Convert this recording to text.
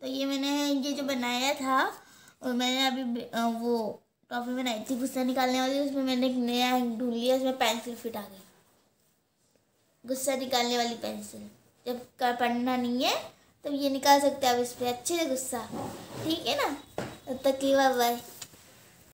तो ये मैंने ये जो बनाया था और मैंने अभी वो टॉफी बनाई थी गुस्सा निकालने वाली उसमें मैंने एक नया ढूंढ लिया उसमें पेंसिल फिट आ गई गुस्सा निकालने वाली पेंसिल जब पढ़ना नहीं है तब तो ये निकाल सकते हैं अब इस पर अच्छे से गुस्सा ठीक है ना तब तक बाय